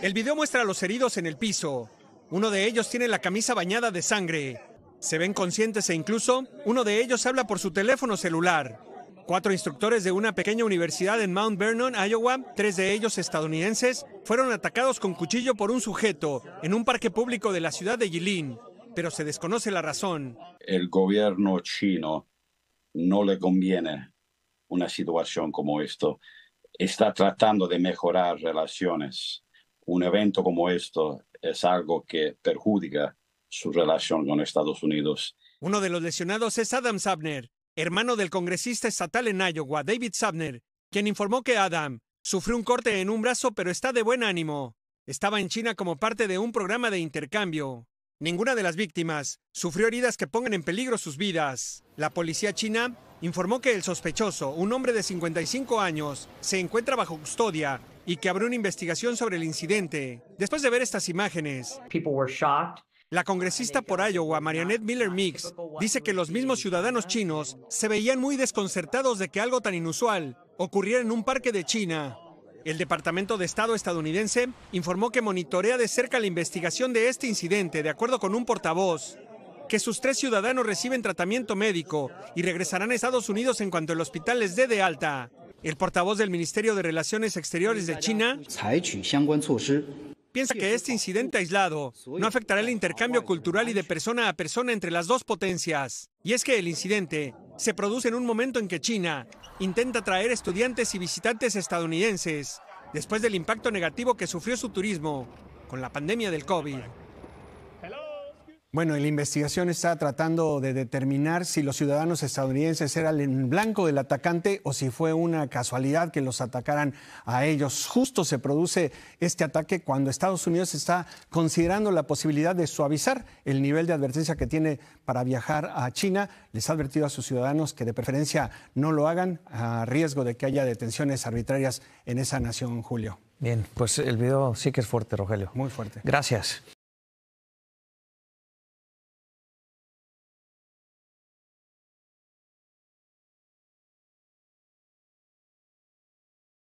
El video muestra a los heridos en el piso. Uno de ellos tiene la camisa bañada de sangre. Se ven conscientes e incluso uno de ellos habla por su teléfono celular. Cuatro instructores de una pequeña universidad en Mount Vernon, Iowa, tres de ellos estadounidenses, fueron atacados con cuchillo por un sujeto en un parque público de la ciudad de Yilin. pero se desconoce la razón. El gobierno chino no le conviene una situación como esto. Está tratando de mejorar relaciones un evento como esto es algo que perjudica su relación con Estados Unidos. Uno de los lesionados es Adam Sabner, hermano del congresista estatal en Iowa, David Sabner, quien informó que Adam sufrió un corte en un brazo pero está de buen ánimo. Estaba en China como parte de un programa de intercambio. Ninguna de las víctimas sufrió heridas que pongan en peligro sus vidas. La policía china informó que el sospechoso, un hombre de 55 años, se encuentra bajo custodia y que abrió una investigación sobre el incidente. Después de ver estas imágenes, la congresista por Iowa, Marionette Miller Mix, dice que los mismos ciudadanos chinos se veían muy desconcertados de que algo tan inusual ocurriera en un parque de China. El Departamento de Estado estadounidense informó que monitorea de cerca la investigación de este incidente, de acuerdo con un portavoz, que sus tres ciudadanos reciben tratamiento médico y regresarán a Estados Unidos en cuanto el hospital les dé de alta. El portavoz del Ministerio de Relaciones Exteriores de China piensa que este incidente aislado no afectará el intercambio cultural y de persona a persona entre las dos potencias. Y es que el incidente se produce en un momento en que China intenta atraer estudiantes y visitantes estadounidenses después del impacto negativo que sufrió su turismo con la pandemia del COVID. Bueno, la investigación está tratando de determinar si los ciudadanos estadounidenses eran el blanco del atacante o si fue una casualidad que los atacaran a ellos. Justo se produce este ataque cuando Estados Unidos está considerando la posibilidad de suavizar el nivel de advertencia que tiene para viajar a China. Les ha advertido a sus ciudadanos que de preferencia no lo hagan a riesgo de que haya detenciones arbitrarias en esa nación, Julio. Bien, pues el video sí que es fuerte, Rogelio. Muy fuerte. Gracias.